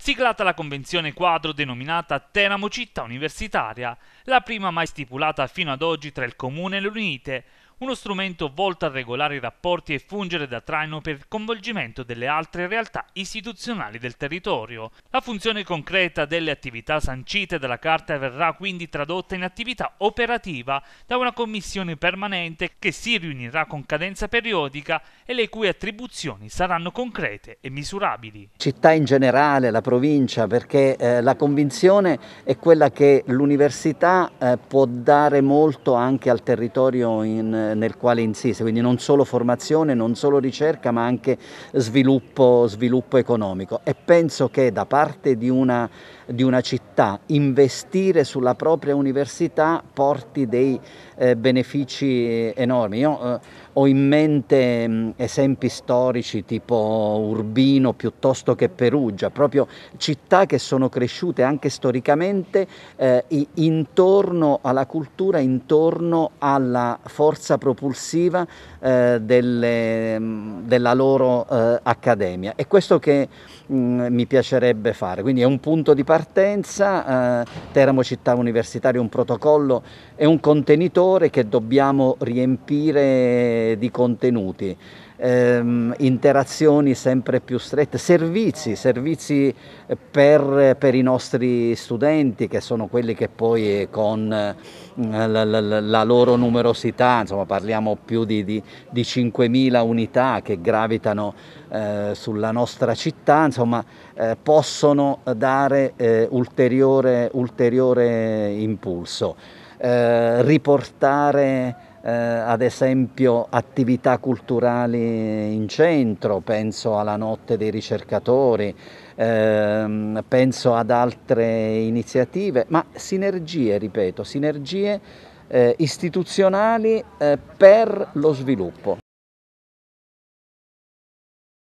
siglata la convenzione quadro denominata Teramo Città Universitaria, la prima mai stipulata fino ad oggi tra il Comune e l'Unite, uno strumento volto a regolare i rapporti e fungere da traino per il coinvolgimento delle altre realtà istituzionali del territorio. La funzione concreta delle attività sancite dalla Carta verrà quindi tradotta in attività operativa da una commissione permanente che si riunirà con cadenza periodica e le cui attribuzioni saranno concrete e misurabili. Città in generale, la provincia, perché eh, la convinzione è quella che l'università eh, può dare molto anche al territorio in nel quale insiste, quindi non solo formazione, non solo ricerca ma anche sviluppo, sviluppo economico e penso che da parte di una, di una città investire sulla propria università porti dei eh, benefici eh, enormi. Io, eh, ho in mente mm, esempi storici tipo Urbino piuttosto che Perugia, proprio città che sono cresciute anche storicamente eh, intorno alla cultura, intorno alla forza propulsiva eh, delle, mm, della loro eh, accademia. È questo che mh, mm, mi piacerebbe fare, quindi è un punto di partenza, eh, Teramo Città Universitaria è un protocollo, è un contenitore che dobbiamo riempire di contenuti ehm, interazioni sempre più strette, servizi, servizi eh, per, per, i nostri studenti che sono quelli che poi eh, con eh, la, la, la, loro numerosità, insomma parliamo più di, di, di 5.000 unità che gravitano eh, sulla nostra città, insomma eh, possono dare ulteriore, ulteriore impulso. riportare eh, ad esempio attività culturali in centro, penso alla notte dei ricercatori, ehm, penso ad altre iniziative, ma sinergie, ripeto, sinergie eh, istituzionali eh, per lo sviluppo.